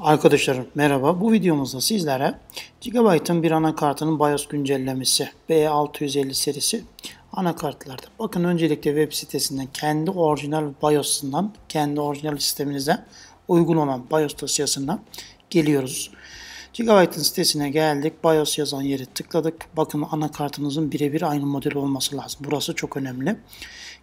Arkadaşlarım merhaba. Bu videomuzda sizlere Gigabyte'ın bir anakartının BIOS güncellemesi B650 serisi anakartlarda. Bakın öncelikle web sitesinden kendi orijinal BIOS'undan, kendi orijinal sisteminize uygun olan BIOS dosyasından geliyoruz. Gigabyte'ın sitesine geldik. BIOS yazan yeri tıkladık. Bakın anakartınızın birebir aynı model olması lazım. Burası çok önemli.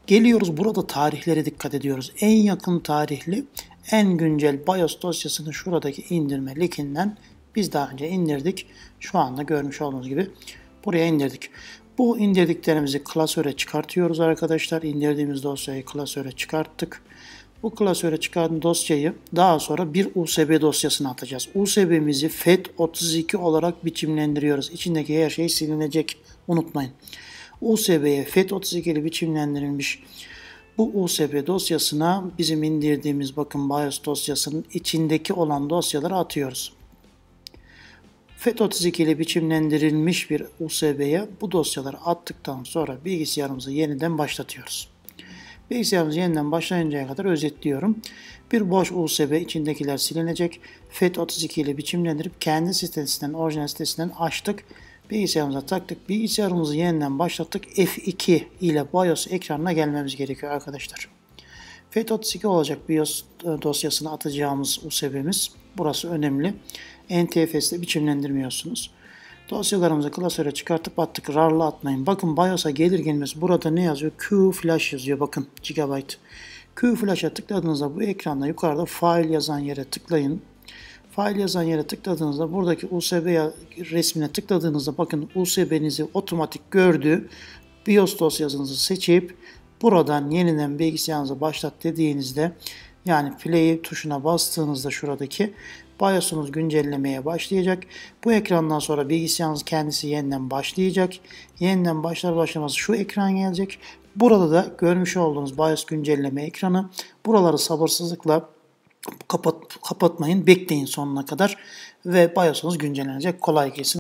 Geliyoruz burada tarihlere dikkat ediyoruz. En yakın tarihli en güncel BIOS dosyasını şuradaki indirme linkinden biz daha önce indirdik. Şu anda görmüş olduğunuz gibi buraya indirdik. Bu indirdiklerimizi klasöre çıkartıyoruz arkadaşlar. İndirdiğimiz dosyayı klasöre çıkarttık. Bu klasöre çıkan dosyayı daha sonra bir USB dosyasına atacağız. USB'mizi FAT32 e olarak biçimlendiriyoruz. İçindeki her şey silinecek. Unutmayın. USB'ye fat e 32li ile biçimlendirilmiş bu USB dosyasına bizim indirdiğimiz bakın BIOS dosyasının içindeki olan dosyaları atıyoruz. FAT32 ile biçimlendirilmiş bir USB'ye bu dosyaları attıktan sonra bilgisayarımızı yeniden başlatıyoruz. Bilgisayarımızı yeniden başlayıncaya kadar özetliyorum. Bir boş USB içindekiler silinecek. FAT32 ile biçimlendirip kendi sitesinden, orijinal sitesinden açtık. Bilgisayarımıza taktık. Bilgisayarımızı yeniden başlattık. F2 ile BIOS ekranına gelmemiz gerekiyor arkadaşlar. f 32 olacak BIOS e, dosyasını atacağımız USB'miz. Burası önemli. NTFS'de biçimlendirmiyorsunuz. Dosyalarımızı klasöre çıkartıp attık. RAR'la atmayın. Bakın BIOS'a gelir gelmez burada ne yazıyor? Q flash yazıyor. Bakın GB. Q flash'a tıkladığınızda bu ekranda yukarıda file yazan yere tıklayın. Fail yazan yere tıkladığınızda buradaki USB resmine tıkladığınızda bakın USB'nizi otomatik gördü. BIOS dosyasınızı seçip buradan yeniden bilgisayarınızı başlat dediğinizde yani play tuşuna bastığınızda şuradaki BIOS'unuz güncellemeye başlayacak. Bu ekrandan sonra bilgisayarınız kendisi yeniden başlayacak. Yeniden başlar başlamaz şu ekran gelecek. Burada da görmüş olduğunuz BIOS güncelleme ekranı. Buraları sabırsızlıkla kapat, kapatmayın. Bekleyin sonuna kadar ve BIOS'unuz güncellenecek. Kolay gelsin.